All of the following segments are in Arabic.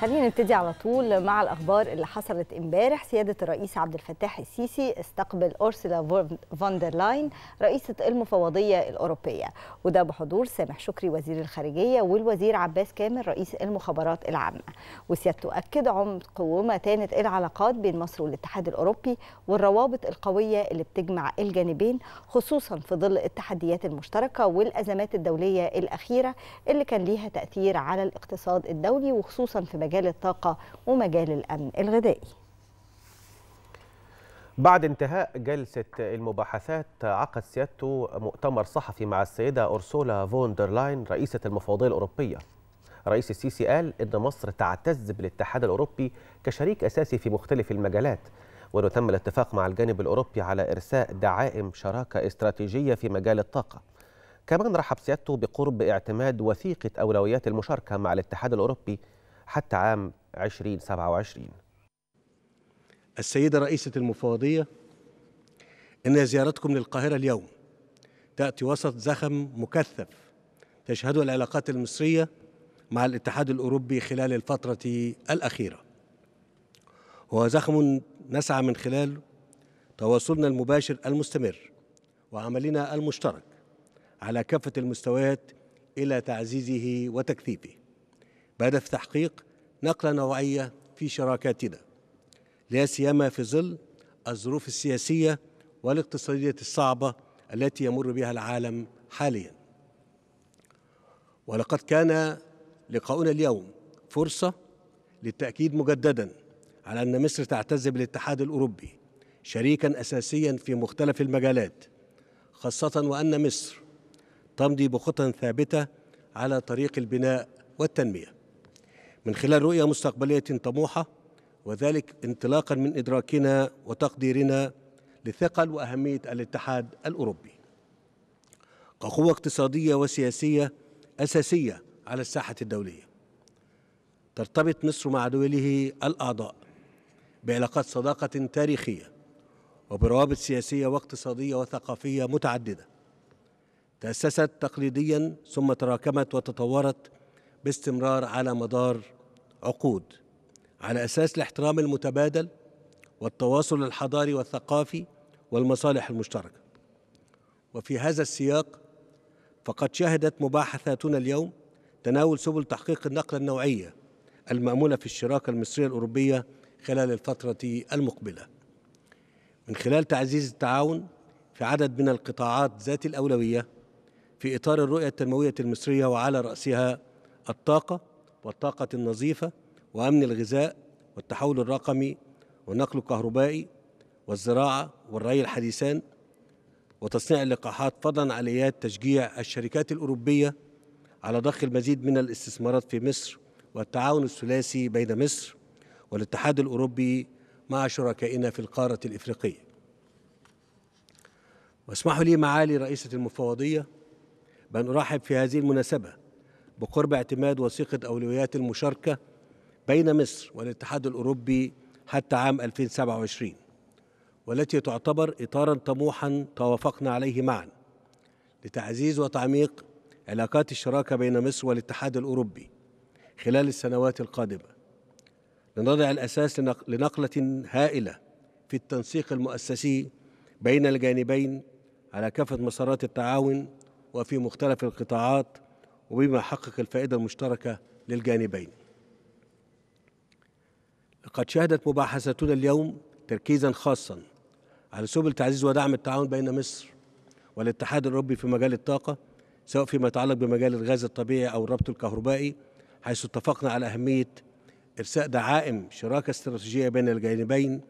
خلينا نبتدي على طول مع الاخبار اللي حصلت امبارح سياده الرئيس عبد الفتاح السيسي استقبل اورسولا فون دير لاين رئيسه المفوضيه الاوروبيه وده بحضور سامح شكري وزير الخارجيه والوزير عباس كامل رئيس المخابرات العامه وسيادته اكد عمق ومتانه العلاقات بين مصر والاتحاد الاوروبي والروابط القويه اللي بتجمع الجانبين خصوصا في ظل التحديات المشتركه والازمات الدوليه الاخيره اللي كان ليها تاثير على الاقتصاد الدولي وخصوصا في مجال الطاقة ومجال الأمن الغذائي بعد انتهاء جلسة المباحثات عقد سيادته مؤتمر صحفي مع السيدة أرسولا فوندرلاين رئيسة المفوضية الأوروبية رئيس السيسي قال إن مصر تعتز بالاتحاد الأوروبي كشريك أساسي في مختلف المجالات وأنه تم الاتفاق مع الجانب الأوروبي على إرساء دعائم شراكة استراتيجية في مجال الطاقة كمان رحب سيادته بقرب اعتماد وثيقة أولويات المشاركة مع الاتحاد الأوروبي حتى عام 2027 السيدة رئيسة المفوضية إن زيارتكم للقاهرة اليوم تأتي وسط زخم مكثف تشهده العلاقات المصرية مع الاتحاد الأوروبي خلال الفترة الأخيرة هو زخم نسعى من خلال تواصلنا المباشر المستمر وعملنا المشترك على كافة المستويات إلى تعزيزه وتكثيفه بهدف تحقيق نقلة نوعية في شراكاتنا لا سيما في ظل الظروف السياسية والاقتصادية الصعبة التي يمر بها العالم حاليا ولقد كان لقاؤنا اليوم فرصة للتأكيد مجددا على أن مصر تعتز بالاتحاد الأوروبي شريكا أساسيا في مختلف المجالات خاصة وأن مصر تمضي بخطى ثابتة على طريق البناء والتنميه من خلال رؤية مستقبلية طموحة وذلك انطلاقا من إدراكنا وتقديرنا لثقل وأهمية الاتحاد الأوروبي كقوة اقتصادية وسياسية أساسية على الساحة الدولية ترتبط مصر مع دوله الأعضاء بعلاقات صداقة تاريخية وبروابط سياسية واقتصادية وثقافية متعددة تأسست تقليديا ثم تراكمت وتطورت باستمرار على مدار عقود على اساس الاحترام المتبادل والتواصل الحضاري والثقافي والمصالح المشتركه وفي هذا السياق فقد شهدت مباحثاتنا اليوم تناول سبل تحقيق النقله النوعيه الماموله في الشراكه المصريه الاوروبيه خلال الفتره المقبله من خلال تعزيز التعاون في عدد من القطاعات ذات الاولويه في اطار الرؤيه التنمويه المصريه وعلى راسها الطاقه والطاقة النظيفة وأمن الغذاء والتحول الرقمي والنقل الكهربائي والزراعة والري الحديثان وتصنيع اللقاحات فضلا عن آليات تشجيع الشركات الأوروبية على ضخ المزيد من الاستثمارات في مصر والتعاون الثلاثي بين مصر والاتحاد الأوروبي مع شركائنا في القارة الإفريقية واسمحوا لي معالي رئيسة المفوضية بأن أرحب في هذه المناسبة بقرب اعتماد وثيقة أولويات المشاركة بين مصر والاتحاد الأوروبي حتى عام 2027 والتي تعتبر إطارا طموحا توافقنا عليه معا لتعزيز وتعميق علاقات الشراكة بين مصر والاتحاد الأوروبي خلال السنوات القادمة لنضع الأساس لنقلة هائلة في التنسيق المؤسسي بين الجانبين على كافة مسارات التعاون وفي مختلف القطاعات وبما يحقق الفائدة المشتركة للجانبين لقد شهدت مباحثتنا اليوم تركيزا خاصا على سبل تعزيز ودعم التعاون بين مصر والاتحاد الأوروبي في مجال الطاقة سواء فيما يتعلق بمجال الغاز الطبيعي أو الربط الكهربائي حيث اتفقنا على أهمية إرساء دعائم شراكة استراتيجية بين الجانبين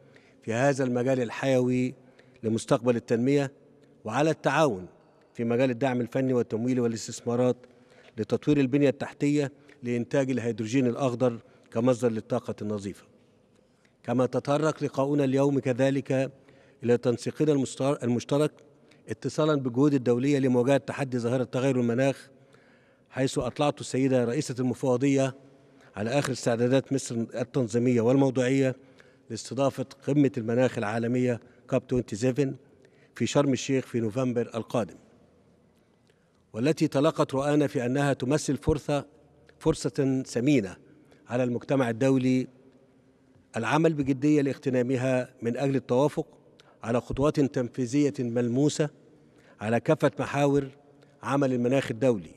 في هذا المجال الحيوي لمستقبل التنمية وعلى التعاون في مجال الدعم الفني والتمويل والاستثمارات لتطوير البنية التحتية لإنتاج الهيدروجين الأخضر كمصدر للطاقة النظيفة كما تطرق لقاؤنا اليوم كذلك إلى تنسيقنا المشترك اتصالا بجهود الدولية لمواجهة تحدي ظاهرة تغير المناخ حيث أطلعت السيدة رئيسة المفوضية على آخر استعدادات مصر التنظيمية والموضوعية لاستضافة قمة المناخ العالمية كاب 27 في شرم الشيخ في نوفمبر القادم والتي تلقت رؤانا في أنها تمثل فرصة فرصة ثمينة على المجتمع الدولي العمل بجدية لاغتنامها من أجل التوافق على خطوات تنفيذية ملموسة على كافة محاور عمل المناخ الدولي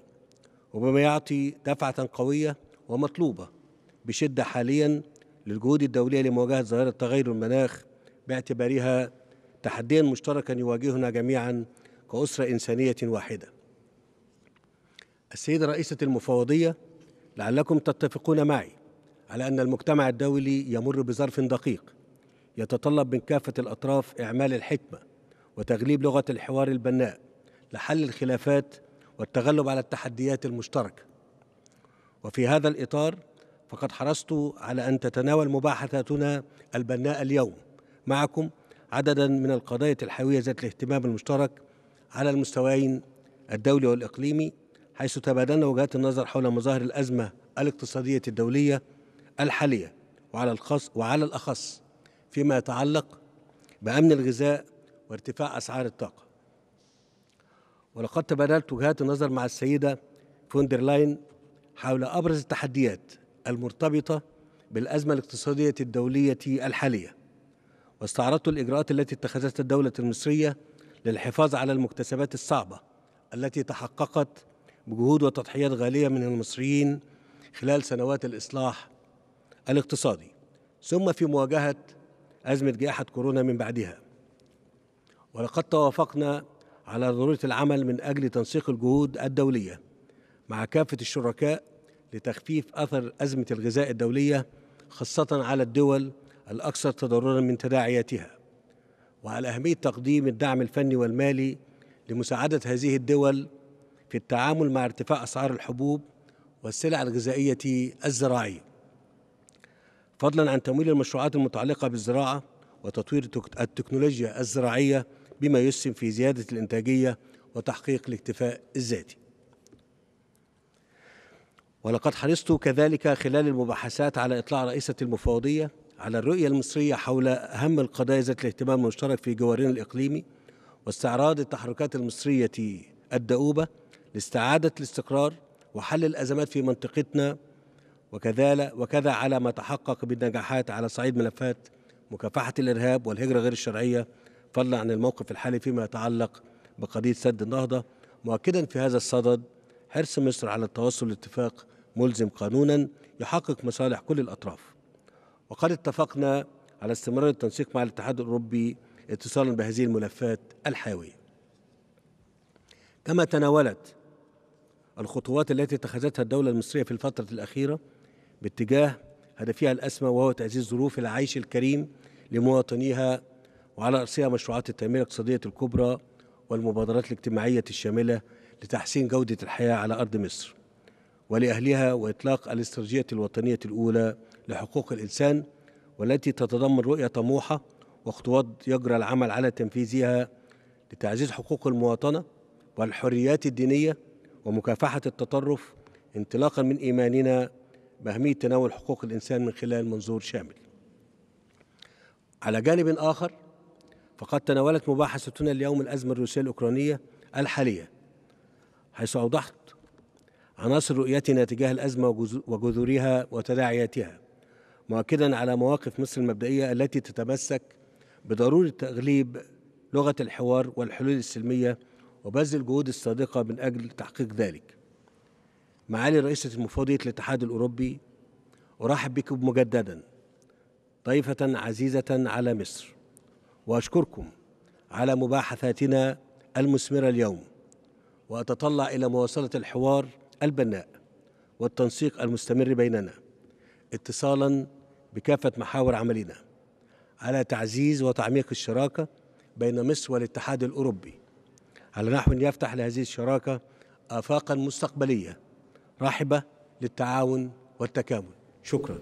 وبما يعطي دفعة قوية ومطلوبة بشدة حاليا للجهود الدولية لمواجهة ظاهرة تغير المناخ باعتبارها تحديا مشتركا يواجهنا جميعا كأسرة إنسانية واحدة السيدة رئيسة المفوضية لعلكم تتفقون معي على أن المجتمع الدولي يمر بظرف دقيق يتطلب من كافة الأطراف إعمال الحكمة وتغليب لغة الحوار البناء لحل الخلافات والتغلب على التحديات المشتركة وفي هذا الإطار فقد حرصت على أن تتناول مباحثاتنا البناء اليوم معكم عددا من القضايا الحيوية ذات الاهتمام المشترك على المستويين الدولي والإقليمي حيث تبادلنا وجهات النظر حول مظاهر الأزمة الاقتصادية الدولية الحالية وعلى الخاص وعلى الأخص فيما يتعلق بأمن الغذاء وارتفاع أسعار الطاقة ولقد تبادلت وجهات النظر مع السيدة فوندرلاين حول أبرز التحديات المرتبطة بالأزمة الاقتصادية الدولية الحالية واستعرضت الإجراءات التي اتخذتها الدولة المصرية للحفاظ على المكتسبات الصعبة التي تحققت بجهود وتضحيات غالية من المصريين خلال سنوات الإصلاح الاقتصادي ثم في مواجهة أزمة جائحة كورونا من بعدها ولقد توافقنا على ضرورة العمل من أجل تنسيق الجهود الدولية مع كافة الشركاء لتخفيف أثر أزمة الغذاء الدولية خاصة على الدول الأكثر تضررا من تداعياتها وعلى أهمية تقديم الدعم الفني والمالي لمساعدة هذه الدول في التعامل مع ارتفاع أسعار الحبوب والسلع الغذائية الزراعية فضلا عن تمويل المشروعات المتعلقة بالزراعة وتطوير التكنولوجيا الزراعية بما يسهم في زيادة الإنتاجية وتحقيق الاكتفاء الذاتي ولقد حرصت كذلك خلال المباحثات على إطلاع رئيسة المفوضية على الرؤية المصرية حول أهم القضايا ذات الاهتمام المشترك في جوارنا الإقليمي واستعراض التحركات المصرية الدؤوبة لاستعادة الاستقرار وحل الأزمات في منطقتنا وكذلك وكذا على ما تحقق بالنجاحات على صعيد ملفات مكافحة الإرهاب والهجرة غير الشرعية فضلا عن الموقف الحالي فيما يتعلق بقضية سد النهضة مؤكدا في هذا الصدد حرص مصر على التوصل لاتفاق ملزم قانونا يحقق مصالح كل الأطراف وقد اتفقنا على استمرار التنسيق مع الاتحاد الأوروبي اتصالا بهذه الملفات الحيوية كما تناولت الخطوات التي اتخذتها الدولة المصرية في الفترة الأخيرة باتجاه هدفها الأسمى وهو تعزيز ظروف العيش الكريم لمواطنيها وعلى رأسها مشروعات التنمية الاقتصادية الكبرى والمبادرات الاجتماعية الشاملة لتحسين جودة الحياة على أرض مصر ولأهلها وإطلاق الاستراتيجية الوطنية الأولى لحقوق الإنسان والتي تتضمن رؤية طموحة وخطوات يجرى العمل على تنفيذها لتعزيز حقوق المواطنة والحريات الدينية ومكافحة التطرف انطلاقا من إيماننا بأهمية تناول حقوق الإنسان من خلال منظور شامل على جانب آخر فقد تناولت مباحثتنا اليوم الأزمة الروسية الأوكرانية الحالية حيث أوضحت عناصر رؤيتنا تجاه الأزمة وجذورها وتداعياتها مؤكدا على مواقف مصر المبدئية التي تتمسك بضرورة تغليب لغة الحوار والحلول السلمية وبذل الجهود الصادقة من أجل تحقيق ذلك معالي رئيسة المفوضية الاتحاد الأوروبي أرحب بكم مجددا ضيفة عزيزة على مصر وأشكركم على مباحثاتنا المثمرة اليوم وأتطلع إلى مواصلة الحوار البناء والتنسيق المستمر بيننا اتصالا بكافة محاور عملنا على تعزيز وتعميق الشراكة بين مصر والاتحاد الأوروبي على نحو يفتح لهذه الشراكة آفاقا مستقبلية راحبة للتعاون والتكامل شكرا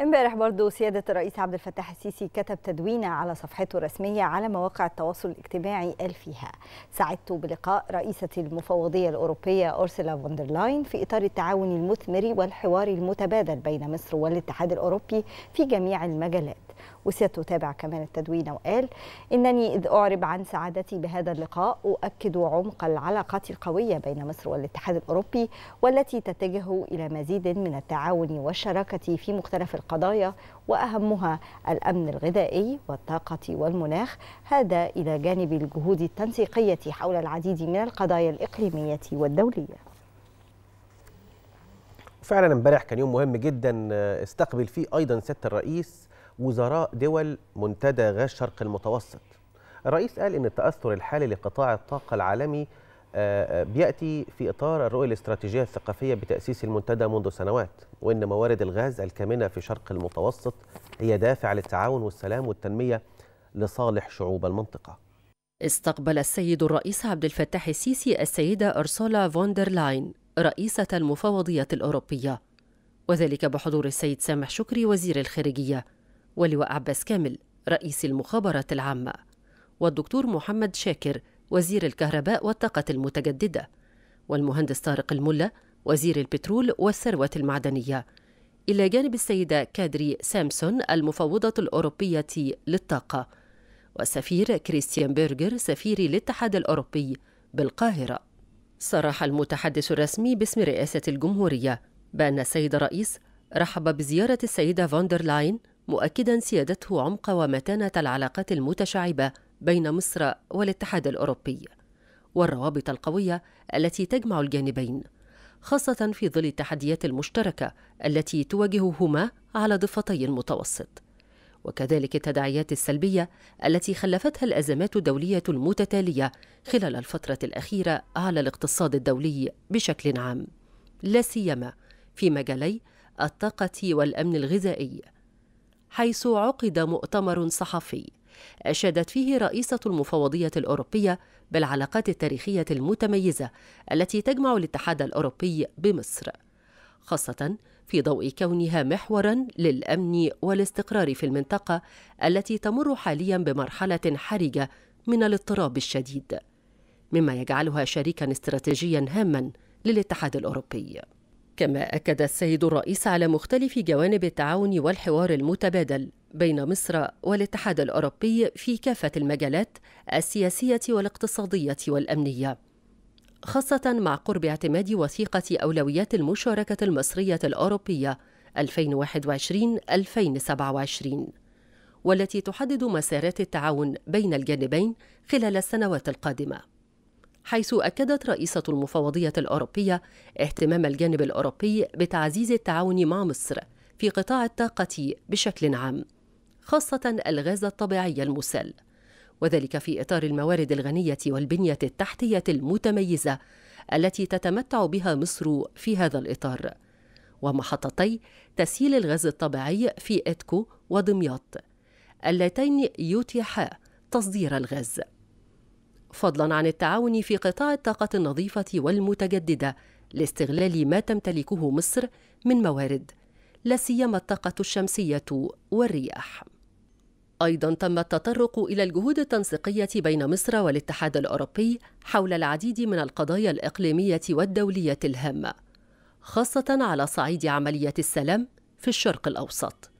امبارح برضه سيادة الرئيس عبد الفتاح السيسي كتب تدوينة على صفحته الرسمية على مواقع التواصل الاجتماعي قال فيها سعدت بلقاء رئيسة المفوضية الأوروبية أورسلا فوندرلاين في إطار التعاون المثمر والحوار المتبادل بين مصر والاتحاد الأوروبي في جميع المجالات وستتابع كمان التدوينة وقال إنني إذ أعرب عن سعادتي بهذا اللقاء أؤكد عمق العلاقات القوية بين مصر والاتحاد الأوروبي والتي تتجه إلى مزيد من التعاون والشراكة في مختلف القضايا وأهمها الأمن الغذائي والطاقة والمناخ هذا إلى جانب الجهود التنسيقية حول العديد من القضايا الإقليمية والدولية فعلا امبارح كان يوم مهم جدا آه، استقبل فيه ايضا سياده الرئيس وزراء دول منتدى غاز شرق المتوسط الرئيس قال ان التاثر الحالي لقطاع الطاقه العالمي آه، آه، بياتي في اطار الرؤيه الاستراتيجيه الثقافيه بتاسيس المنتدى منذ سنوات وان موارد الغاز الكامنه في شرق المتوسط هي دافع للتعاون والسلام والتنميه لصالح شعوب المنطقه استقبل السيد الرئيس عبد الفتاح السيسي السيده ارسولا فوندرلاين رئيسه المفوضيه الاوروبيه وذلك بحضور السيد سامح شكري وزير الخارجيه ولواء عباس كامل رئيس المخابرات العامة والدكتور محمد شاكر وزير الكهرباء والطاقة المتجددة والمهندس طارق الملا وزير البترول والثروة المعدنية إلى جانب السيدة كادري سامسون المفوضة الأوروبية للطاقة والسفير كريستيان بيرجر سفير الاتحاد الأوروبي بالقاهرة صرح المتحدث الرسمي باسم رئاسة الجمهورية بأن السيد الرئيس رحب بزيارة السيدة فوندرلاين مؤكدا سيادته عمق ومتانة العلاقات المتشعبة بين مصر والاتحاد الأوروبي والروابط القوية التي تجمع الجانبين خاصة في ظل التحديات المشتركة التي تواجههما على ضفتي المتوسط وكذلك التداعيات السلبية التي خلفتها الأزمات الدولية المتتالية خلال الفترة الأخيرة على الاقتصاد الدولي بشكل عام لا سيما في مجالي الطاقة والأمن الغذائي حيث عقد مؤتمر صحفي أشادت فيه رئيسة المفوضية الأوروبية بالعلاقات التاريخية المتميزة التي تجمع الاتحاد الأوروبي بمصر خاصة في ضوء كونها محورا للأمن والاستقرار في المنطقة التي تمر حاليا بمرحلة حرجة من الاضطراب الشديد مما يجعلها شريكا استراتيجيا هاما للاتحاد الأوروبي كما أكد السيد الرئيس على مختلف جوانب التعاون والحوار المتبادل بين مصر والاتحاد الأوروبي في كافة المجالات السياسية والاقتصادية والأمنية خاصة مع قرب اعتماد وثيقة أولويات المشاركة المصرية الأوروبية 2021-2027 والتي تحدد مسارات التعاون بين الجانبين خلال السنوات القادمه حيث أكدت رئيسة المفوضية الأوروبية اهتمام الجانب الأوروبي بتعزيز التعاون مع مصر في قطاع الطاقة بشكل عام، خاصة الغاز الطبيعي المسال، وذلك في إطار الموارد الغنية والبنية التحتية المتميزة التي تتمتع بها مصر في هذا الإطار، ومحطتي تسييل الغاز الطبيعي في إتكو ودمياط، اللتين يتيحا تصدير الغاز. فضلا عن التعاون في قطاع الطاقة النظيفة والمتجددة لاستغلال ما تمتلكه مصر من موارد لا سيما الطاقة الشمسية والرياح. أيضا تم التطرق إلى الجهود التنسيقية بين مصر والاتحاد الأوروبي حول العديد من القضايا الإقليمية والدولية الهامة، خاصة على صعيد عملية السلام في الشرق الأوسط.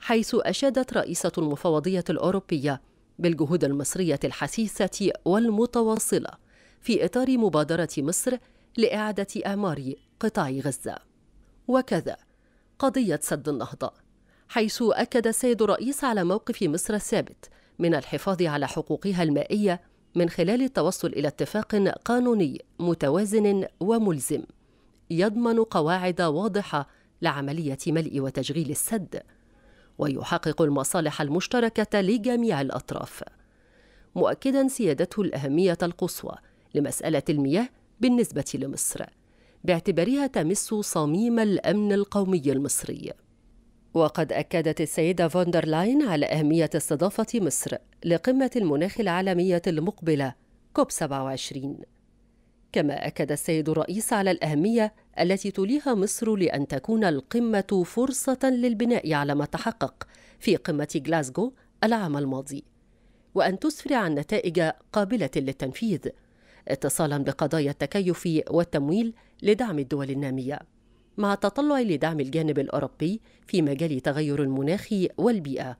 حيث أشادت رئيسة المفوضية الأوروبية بالجهود المصرية الحثيثة والمتواصلة في إطار مبادرة مصر لإعادة اعمار قطاع غزة وكذا قضية سد النهضة حيث أكد السيد الرئيس على موقف مصر الثابت من الحفاظ على حقوقها المائية من خلال التوصل إلى اتفاق قانوني متوازن وملزم يضمن قواعد واضحة لعملية ملء وتشغيل السد ويحقق المصالح المشتركة لجميع الأطراف مؤكدا سيادته الأهمية القصوى لمسألة المياه بالنسبة لمصر باعتبارها تمس صميم الأمن القومي المصري وقد أكدت السيدة فوندرلاين على أهمية استضافة مصر لقمة المناخ العالمية المقبلة كوب 27 كما أكد السيد الرئيس على الأهمية التي تليها مصر لأن تكون القمة فرصة للبناء على ما تحقق في قمة غلاسكو العام الماضي وأن تسفر عن نتائج قابلة للتنفيذ اتصالا بقضايا التكيف والتمويل لدعم الدول النامية مع التطلع لدعم الجانب الأوروبي في مجال تغير المناخ والبيئة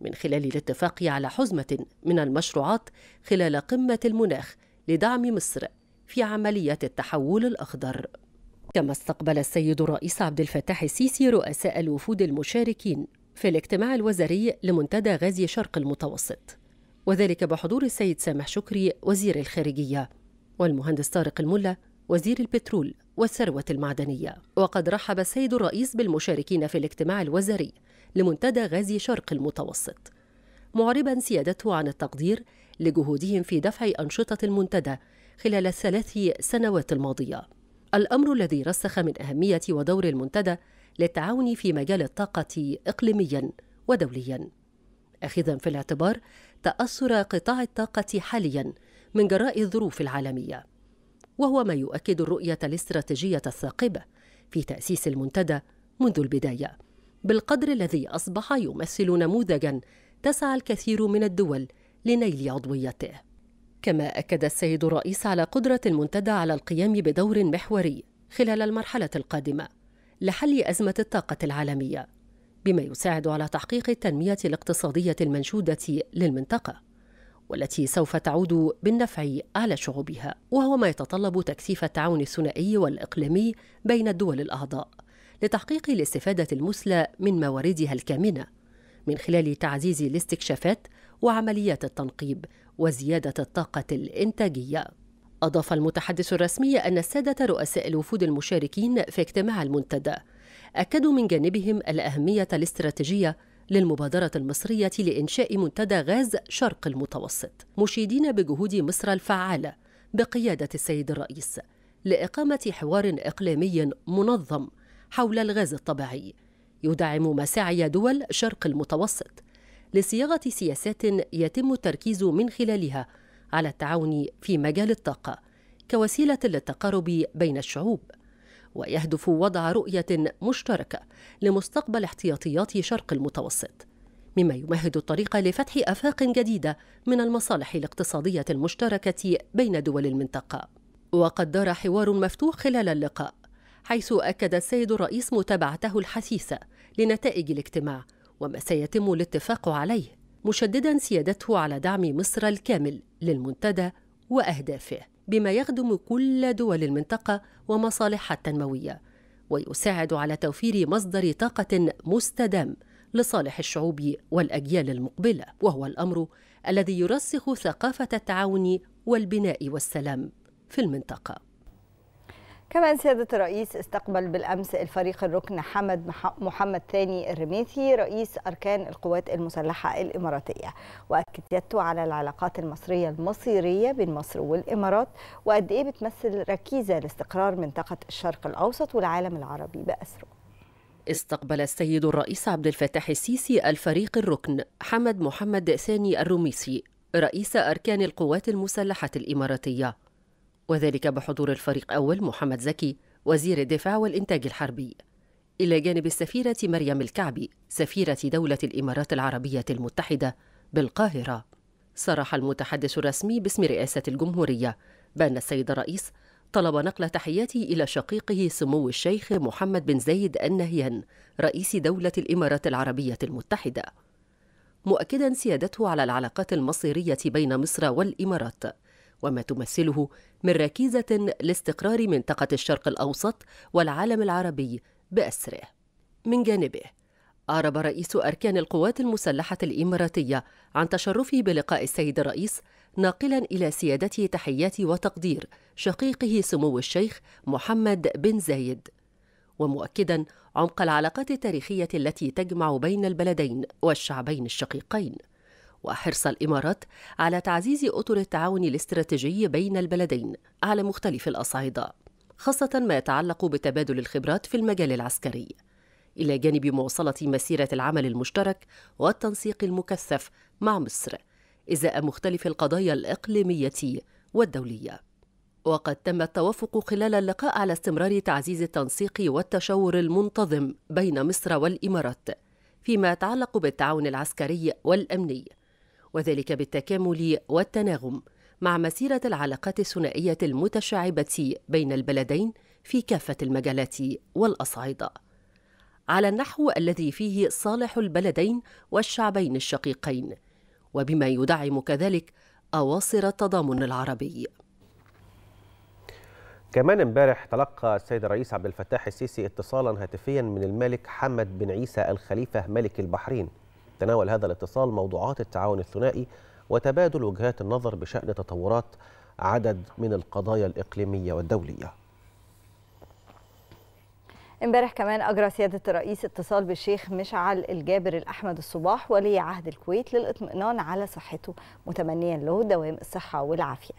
من خلال الاتفاق على حزمة من المشروعات خلال قمة المناخ لدعم مصر في عملية التحول الأخضر كما استقبل السيد الرئيس عبد الفتاح السيسي رؤساء الوفود المشاركين في الاجتماع الوزاري لمنتدى غازي شرق المتوسط وذلك بحضور السيد سامح شكري وزير الخارجية والمهندس طارق الملا وزير البترول والثروة المعدنية وقد رحب السيد الرئيس بالمشاركين في الاجتماع الوزاري لمنتدى غازي شرق المتوسط معربا سيادته عن التقدير لجهودهم في دفع أنشطة المنتدى خلال الثلاث سنوات الماضية الأمر الذي رسخ من أهمية ودور المنتدى للتعاون في مجال الطاقة إقليميا ودوليا أخذا في الاعتبار تأثر قطاع الطاقة حاليا من جراء الظروف العالمية وهو ما يؤكد الرؤية الاستراتيجية الثاقبة في تأسيس المنتدى منذ البداية بالقدر الذي أصبح يمثل نموذجا تسعى الكثير من الدول لنيل عضويته كما أكد السيد الرئيس على قدرة المنتدى على القيام بدور محوري خلال المرحلة القادمة لحل أزمة الطاقة العالمية بما يساعد على تحقيق التنمية الاقتصادية المنشودة للمنطقة والتي سوف تعود بالنفع على شعوبها وهو ما يتطلب تكثيف التعاون الثنائي والإقليمي بين الدول الأعضاء لتحقيق الاستفادة المثلى من مواردها الكامنة من خلال تعزيز الاستكشافات وعمليات التنقيب وزيادة الطاقة الإنتاجية أضاف المتحدث الرسمي أن السادة رؤساء الوفود المشاركين في اجتماع المنتدى أكدوا من جانبهم الأهمية الاستراتيجية للمبادرة المصرية لإنشاء منتدى غاز شرق المتوسط مشيدين بجهود مصر الفعالة بقيادة السيد الرئيس لإقامة حوار إقليمي منظم حول الغاز الطبيعي يدعم مساعي دول شرق المتوسط لصياغة سياسات يتم التركيز من خلالها على التعاون في مجال الطاقة كوسيلة للتقارب بين الشعوب ويهدف وضع رؤية مشتركة لمستقبل احتياطيات شرق المتوسط مما يمهد الطريق لفتح آفاق جديدة من المصالح الاقتصادية المشتركة بين دول المنطقة وقد دار حوار مفتوح خلال اللقاء حيث أكد السيد الرئيس متابعته الحثيثة لنتائج الاجتماع وما سيتم الاتفاق عليه مشددا سيادته على دعم مصر الكامل للمنتدى واهدافه بما يخدم كل دول المنطقه ومصالحها التنمويه ويساعد على توفير مصدر طاقه مستدام لصالح الشعوب والاجيال المقبله وهو الامر الذي يرسخ ثقافه التعاون والبناء والسلام في المنطقه كمان سيادة الرئيس استقبل بالأمس الفريق الركن حمد محمد ثاني الرميثي رئيس أركان القوات المسلحة الإماراتية وأكد سيادته على العلاقات المصرية المصيرية بين مصر والإمارات وقد إيه بتمثل ركيزة لاستقرار منطقة الشرق الأوسط والعالم العربي بأسره استقبل السيد الرئيس عبد الفتاح السيسي الفريق الركن حمد محمد ثاني الرميثي رئيس أركان القوات المسلحة الإماراتية وذلك بحضور الفريق أول محمد زكي وزير الدفاع والإنتاج الحربي إلى جانب السفيرة مريم الكعبي سفيرة دولة الإمارات العربية المتحدة بالقاهرة صرح المتحدث الرسمي باسم رئاسة الجمهورية بأن السيد الرئيس طلب نقل تحياته إلى شقيقه سمو الشيخ محمد بن زايد النهيان رئيس دولة الإمارات العربية المتحدة مؤكدا سيادته على العلاقات المصيرية بين مصر والإمارات وما تمثله من ركيزه لاستقرار منطقه الشرق الاوسط والعالم العربي باسره من جانبه أعرب رئيس أركان القوات المسلحة الإماراتية عن تشرفه بلقاء السيد الرئيس ناقلا إلى سيادته تحيات وتقدير شقيقه سمو الشيخ محمد بن زايد ومؤكدا عمق العلاقات التاريخية التي تجمع بين البلدين والشعبين الشقيقين وحرص الامارات على تعزيز اطر التعاون الاستراتيجي بين البلدين على مختلف الاصعده خاصه ما يتعلق بتبادل الخبرات في المجال العسكري الى جانب مواصله مسيره العمل المشترك والتنسيق المكثف مع مصر ازاء مختلف القضايا الاقليميه والدوليه وقد تم التوافق خلال اللقاء على استمرار تعزيز التنسيق والتشاور المنتظم بين مصر والامارات فيما يتعلق بالتعاون العسكري والامني وذلك بالتكامل والتناغم مع مسيرة العلاقات الثنائية المتشعبة بين البلدين في كافة المجالات والأصعدة. على النحو الذي فيه صالح البلدين والشعبين الشقيقين، وبما يدعم كذلك أواصر التضامن العربي. كمان امبارح تلقى السيد الرئيس عبد الفتاح السيسي اتصالا هاتفيا من الملك حمد بن عيسى الخليفة ملك البحرين تناول هذا الاتصال موضوعات التعاون الثنائي وتبادل وجهات النظر بشأن تطورات عدد من القضايا الإقليمية والدولية امبارح كمان اجرى سياده الرئيس اتصال بالشيخ مشعل الجابر الاحمد الصباح ولي عهد الكويت للاطمئنان على صحته متمنيا له دوام الصحه والعافيه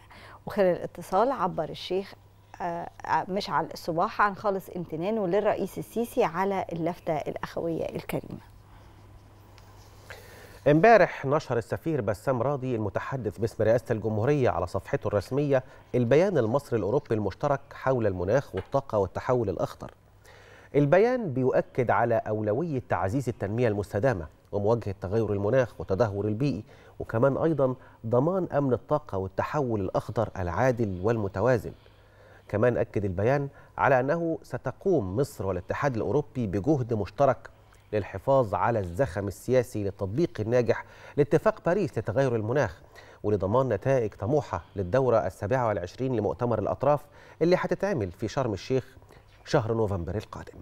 وخلال الاتصال عبر الشيخ آه، آه، مشعل الصباح عن خالص امتنانه للرئيس السيسي على اللفته الاخويه الكريمه امبارح نشر السفير بسام راضي المتحدث باسم رئاسة الجمهورية على صفحته الرسمية البيان المصري الأوروبي المشترك حول المناخ والطاقة والتحول الأخضر. البيان بيؤكد على أولوية تعزيز التنمية المستدامة ومواجهة تغير المناخ والتدهور البيئي وكمان أيضا ضمان أمن الطاقة والتحول الأخضر العادل والمتوازن. كمان أكد البيان على أنه ستقوم مصر والاتحاد الأوروبي بجهد مشترك للحفاظ على الزخم السياسي للتطبيق الناجح لاتفاق باريس لتغير المناخ ولضمان نتائج طموحة للدورة السابعة والعشرين لمؤتمر الأطراف اللي هتتعمل في شرم الشيخ شهر نوفمبر القادم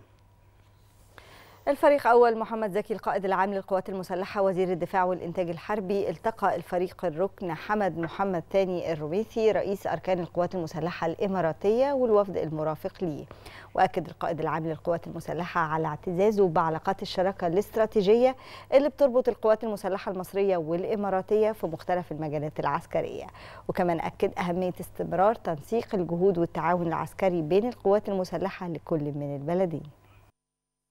الفريق أول محمد زكي القائد العام للقوات المسلحة وزير الدفاع والإنتاج الحربي التقى الفريق الركن حمد محمد ثاني الرويثي رئيس أركان القوات المسلحة الإماراتية والوفد المرافق ليه وأكد القائد العام للقوات المسلحة على اعتزازه بعلاقات الشراكة الاستراتيجية اللي بتربط القوات المسلحة المصرية والإماراتية في مختلف المجالات العسكرية وكمان أكد أهمية استمرار تنسيق الجهود والتعاون العسكري بين القوات المسلحة لكل من البلدين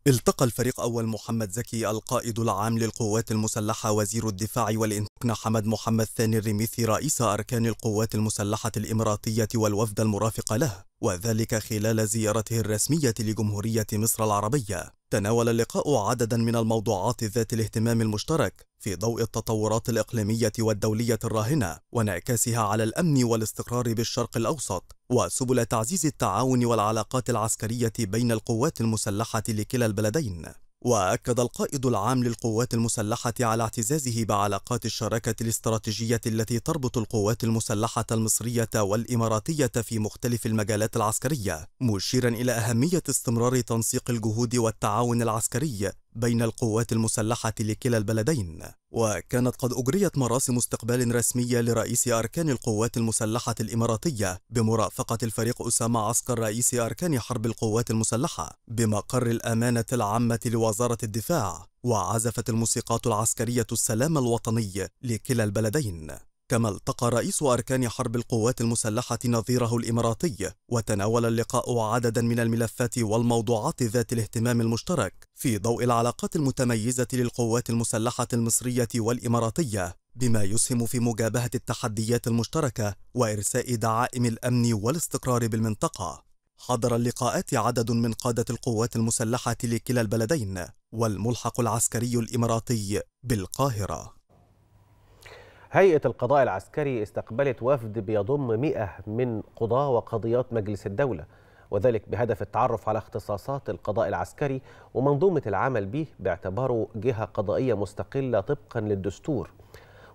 التقى الفريق أول محمد زكي القائد العام للقوات المسلحة وزير الدفاع والإنتقن حمد محمد ثاني الرميثي رئيس أركان القوات المسلحة الإماراتية والوفد المرافق له وذلك خلال زيارته الرسمية لجمهورية مصر العربية تناول اللقاء عددا من الموضوعات ذات الاهتمام المشترك في ضوء التطورات الإقليمية والدولية الراهنة وانعكاسها على الأمن والاستقرار بالشرق الأوسط وسبل تعزيز التعاون والعلاقات العسكرية بين القوات المسلحة لكلا البلدين وأكد القائد العام للقوات المسلحة على اعتزازه بعلاقات الشراكة الاستراتيجية التي تربط القوات المسلحة المصرية والإماراتية في مختلف المجالات العسكرية مشيرا إلى أهمية استمرار تنسيق الجهود والتعاون العسكري بين القوات المسلحة لكلا البلدين وكانت قد أجريت مراسم استقبال رسمية لرئيس أركان القوات المسلحة الإماراتية بمرافقة الفريق أسامة عسكر رئيس أركان حرب القوات المسلحة بمقر الأمانة العامة لوزارة الدفاع وعزفت الموسيقات العسكرية السلام الوطني لكلا البلدين كما التقى رئيس أركان حرب القوات المسلحة نظيره الإماراتي وتناول اللقاء عددا من الملفات والموضوعات ذات الاهتمام المشترك في ضوء العلاقات المتميزة للقوات المسلحة المصرية والإماراتية بما يسهم في مجابهة التحديات المشتركة وإرساء دعائم الأمن والاستقرار بالمنطقة حضر اللقاءات عدد من قادة القوات المسلحة لكلا البلدين والملحق العسكري الإماراتي بالقاهرة هيئة القضاء العسكري استقبلت وفد بيضم 100 من قضاة وقضيات مجلس الدولة وذلك بهدف التعرف على اختصاصات القضاء العسكري ومنظومة العمل به باعتباره جهة قضائية مستقلة طبقا للدستور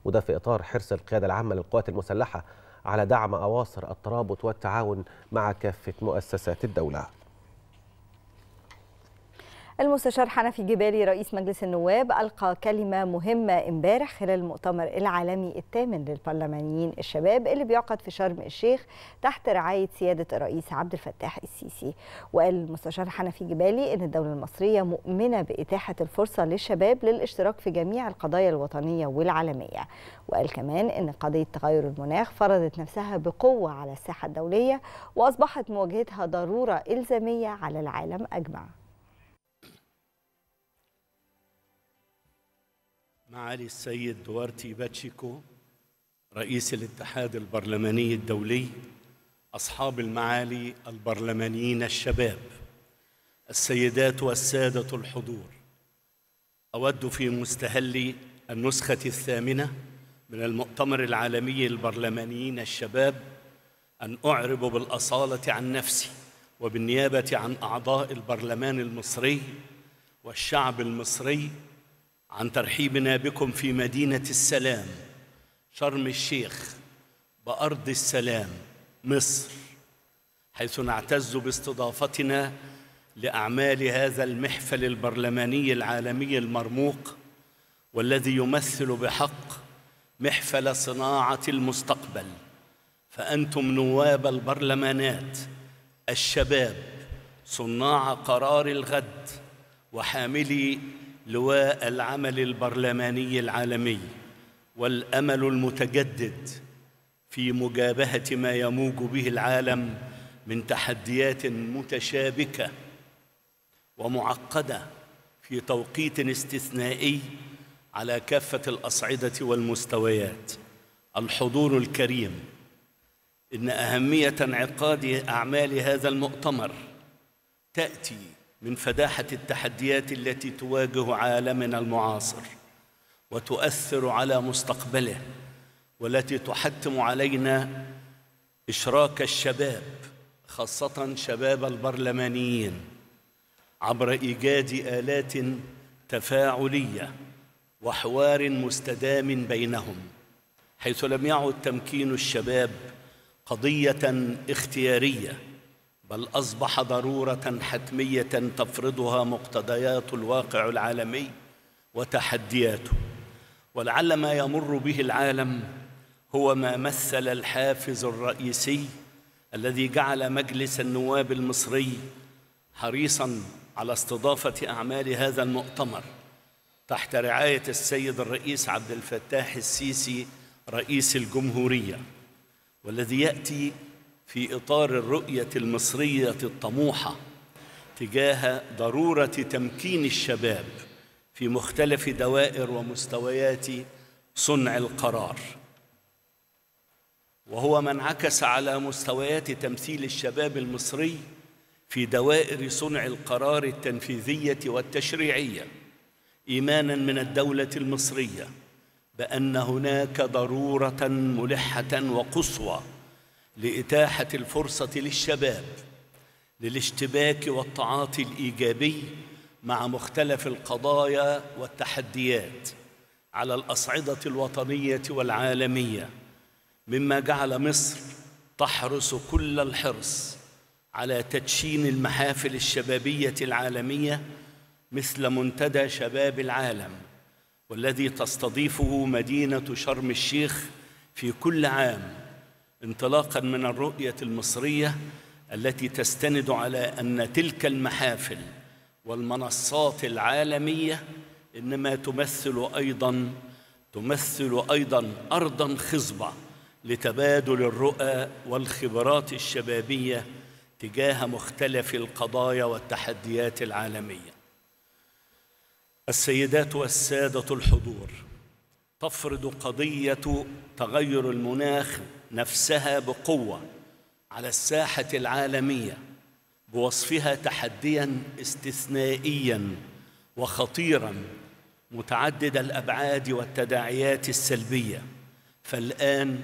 وده في إطار حرص القيادة العامة للقوات المسلحة على دعم أواصر الترابط والتعاون مع كافة مؤسسات الدولة المستشار حنفي جبالي رئيس مجلس النواب ألقى كلمة مهمة امبارح خلال المؤتمر العالمي الثامن للبرلمانيين الشباب اللي بيعقد في شرم الشيخ تحت رعاية سيادة الرئيس عبد الفتاح السيسي وقال المستشار حنفي جبالي أن الدولة المصرية مؤمنة بإتاحة الفرصة للشباب للاشتراك في جميع القضايا الوطنية والعالمية وقال كمان أن قضية تغير المناخ فرضت نفسها بقوة على الساحة الدولية وأصبحت مواجهتها ضرورة إلزامية على العالم أجمع معالي السيد دوارتي باتشيكو رئيس الاتحاد البرلماني الدولي أصحاب المعالي البرلمانيين الشباب السيدات والسادة الحضور أود في مستهل النسخة الثامنة من المؤتمر العالمي البرلمانيين الشباب أن أعرب بالأصالة عن نفسي وبالنيابة عن أعضاء البرلمان المصري والشعب المصري عن ترحيبنا بكم في مدينة السلام شرم الشيخ بأرض السلام مصر حيث نعتز باستضافتنا لأعمال هذا المحفل البرلماني العالمي المرموق والذي يمثل بحق محفل صناعة المستقبل فأنتم نواب البرلمانات الشباب صناع قرار الغد وحاملي لواء العمل البرلماني العالمي والامل المتجدد في مجابهه ما يموج به العالم من تحديات متشابكه ومعقده في توقيت استثنائي على كافه الاصعده والمستويات الحضور الكريم ان اهميه انعقاد اعمال هذا المؤتمر تاتي من فداحه التحديات التي تواجه عالمنا المعاصر وتؤثر على مستقبله والتي تحتم علينا اشراك الشباب خاصه شباب البرلمانيين عبر ايجاد الات تفاعليه وحوار مستدام بينهم حيث لم يعد تمكين الشباب قضيه اختياريه بل اصبح ضروره حتميه تفرضها مقتضيات الواقع العالمي وتحدياته ولعل ما يمر به العالم هو ما مثل الحافز الرئيسي الذي جعل مجلس النواب المصري حريصا على استضافه اعمال هذا المؤتمر تحت رعايه السيد الرئيس عبد الفتاح السيسي رئيس الجمهوريه والذي ياتي في إطار الرؤية المصرية الطموحة تجاه ضرورة تمكين الشباب في مختلف دوائر ومستويات صنع القرار وهو ما انعكس على مستويات تمثيل الشباب المصري في دوائر صنع القرار التنفيذية والتشريعية إيماناً من الدولة المصرية بأن هناك ضرورة ملحة وقصوى لإتاحة الفرصة للشباب للاشتباك والتعاطي الإيجابي مع مختلف القضايا والتحديات على الأصعدة الوطنية والعالمية مما جعل مصر تحرص كل الحرص على تدشين المحافل الشبابية العالمية مثل منتدى شباب العالم والذي تستضيفه مدينة شرم الشيخ في كل عام انطلاقا من الرؤية المصرية التي تستند على أن تلك المحافل والمنصات العالمية إنما تمثل أيضا تمثل أيضا أرضا خصبة لتبادل الرؤى والخبرات الشبابية تجاه مختلف القضايا والتحديات العالمية السيدات والسادة الحضور تفرض قضية تغير المناخ نفسها بقوه على الساحه العالميه بوصفها تحديا استثنائيا وخطيرا متعدد الابعاد والتداعيات السلبيه فالان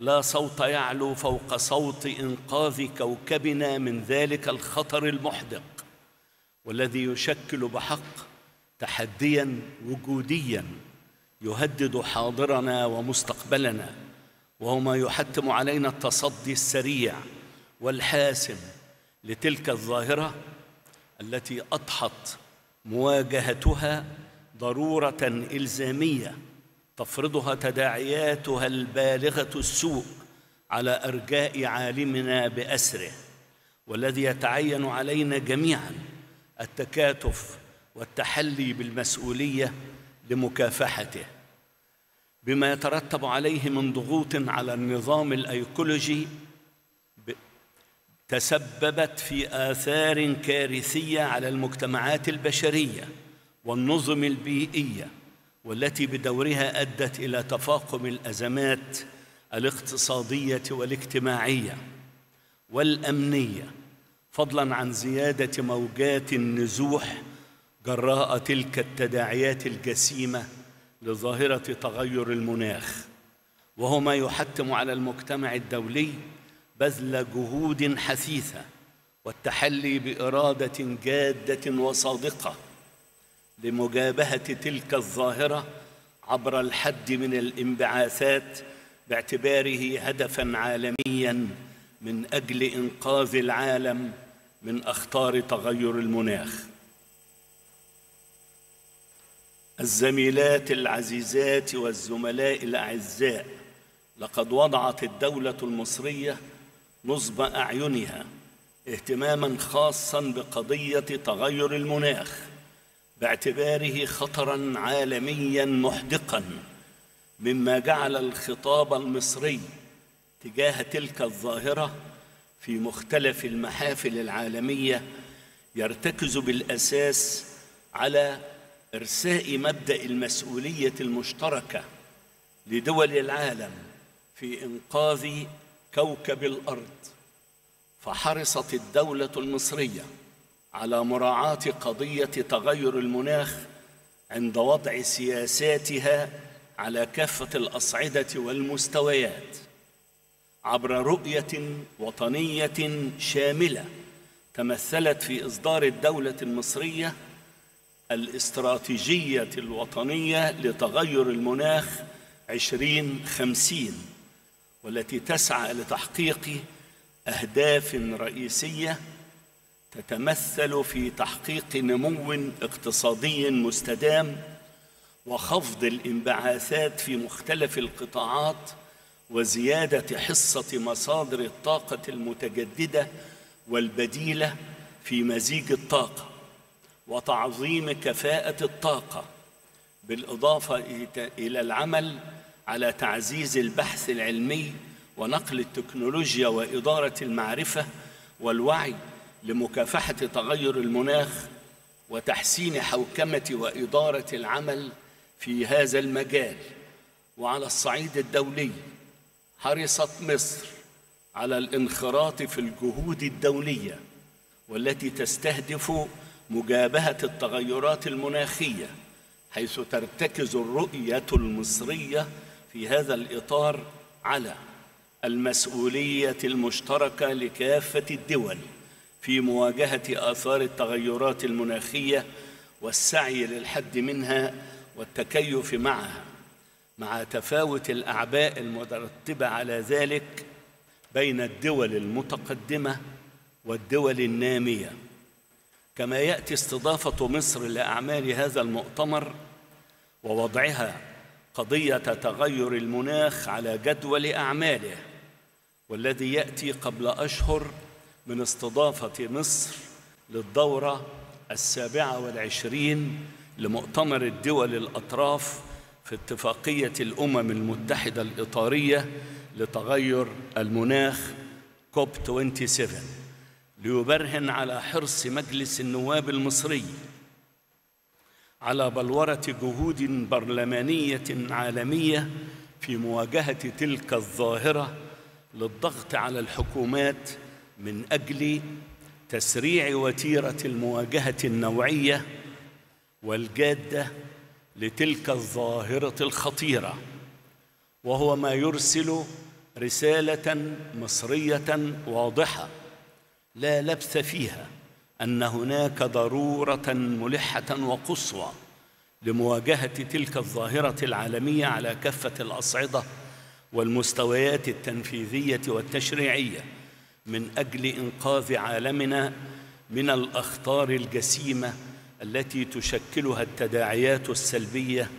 لا صوت يعلو فوق صوت انقاذ كوكبنا من ذلك الخطر المحدق والذي يشكل بحق تحديا وجوديا يهدد حاضرنا ومستقبلنا وهو ما يحتم علينا التصدي السريع والحاسم لتلك الظاهرة التي أضحت مواجهتها ضرورة إلزامية تفرضها تداعياتها البالغة السوء على ارجاء عالمنا باسره والذي يتعين علينا جميعا التكاتف والتحلي بالمسؤوليه لمكافحته بما يترتب عليه من ضغوط على النظام الايكولوجي تسببت في آثار كارثية على المجتمعات البشرية والنظم البيئية والتي بدورها أدت إلى تفاقم الأزمات الاقتصادية والاجتماعية والأمنية فضلاً عن زيادة موجات النزوح جراء تلك التداعيات الجسيمة لظاهرة تغير المناخ وهو ما يحتم على المجتمع الدولي بذل جهود حثيثة والتحلي بإرادة جادة وصادقة لمجابهة تلك الظاهرة عبر الحد من الانبعاثات باعتباره هدفا عالميا من أجل إنقاذ العالم من أخطار تغير المناخ الزميلات العزيزات والزملاء الاعزاء لقد وضعت الدوله المصريه نصب اعينها اهتماما خاصا بقضيه تغير المناخ باعتباره خطرا عالميا محدقا مما جعل الخطاب المصري تجاه تلك الظاهره في مختلف المحافل العالميه يرتكز بالاساس على إرساء مبدأ المسؤولية المشتركة لدول العالم في إنقاذ كوكب الأرض فحرصت الدولة المصرية على مراعاة قضية تغير المناخ عند وضع سياساتها على كافة الأصعدة والمستويات عبر رؤية وطنية شاملة تمثلت في إصدار الدولة المصرية الاستراتيجية الوطنية لتغير المناخ 2050 والتي تسعى لتحقيق أهداف رئيسية تتمثل في تحقيق نمو اقتصادي مستدام وخفض الانبعاثات في مختلف القطاعات وزيادة حصة مصادر الطاقة المتجددة والبديلة في مزيج الطاقة وتعظيم كفاءة الطاقة بالإضافة إلى العمل على تعزيز البحث العلمي ونقل التكنولوجيا وإدارة المعرفة والوعي لمكافحة تغير المناخ وتحسين حوكمة وإدارة العمل في هذا المجال وعلى الصعيد الدولي حرصت مصر على الانخراط في الجهود الدولية والتي تستهدف مجابهة التغيرات المناخية حيث ترتكز الرؤية المصرية في هذا الإطار على المسؤولية المشتركة لكافة الدول في مواجهة آثار التغيرات المناخية والسعي للحد منها والتكيف معها مع تفاوت الأعباء المترتبة على ذلك بين الدول المتقدمة والدول الناميه كما ياتي استضافه مصر لاعمال هذا المؤتمر ووضعها قضيه تغير المناخ على جدول اعماله والذي ياتي قبل اشهر من استضافه مصر للدوره السابعه والعشرين لمؤتمر الدول الاطراف في اتفاقيه الامم المتحده الاطاريه لتغير المناخ كوب 27 ليبرهن على حرص مجلس النواب المصري على بلورة جهود برلمانية عالمية في مواجهة تلك الظاهرة للضغط على الحكومات من أجل تسريع وتيرة المواجهة النوعية والجادة لتلك الظاهرة الخطيرة وهو ما يرسل رسالة مصرية واضحة لا لبس فيها أن هناك ضرورة ملحة وقصوى لمواجهة تلك الظاهرة العالمية على كافة الأصعدة والمستويات التنفيذية والتشريعية من أجل إنقاذ عالمنا من الأخطار الجسيمة التي تشكلها التداعيات السلبية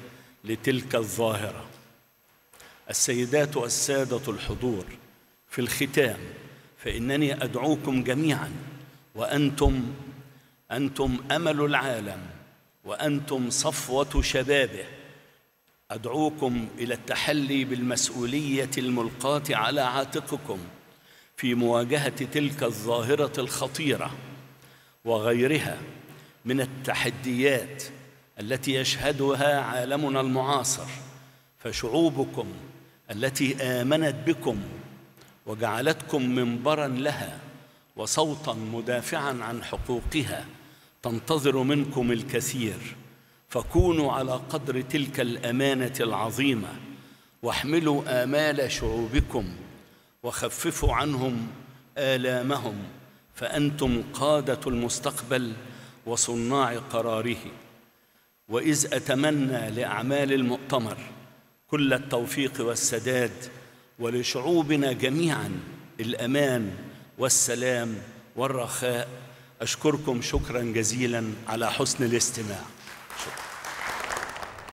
لتلك الظاهرة السيدات والسادة الحضور في الختام فإنني أدعوكم جميعا وأنتم أنتم أمل العالم وأنتم صفوة شبابه أدعوكم إلى التحلي بالمسؤولية الملقاة على عاتقكم في مواجهة تلك الظاهرة الخطيرة وغيرها من التحديات التي يشهدها عالمنا المعاصر فشعوبكم التي آمنت بكم وجعلتكم منبرا لها وصوتا مدافعا عن حقوقها تنتظر منكم الكثير فكونوا على قدر تلك الامانه العظيمه واحملوا امال شعوبكم وخففوا عنهم الامهم فانتم قاده المستقبل وصناع قراره واذ اتمنى لاعمال المؤتمر كل التوفيق والسداد ولشعوبنا جميعا الأمان والسلام والرخاء أشكركم شكرا جزيلا على حسن الاستماع شكرا.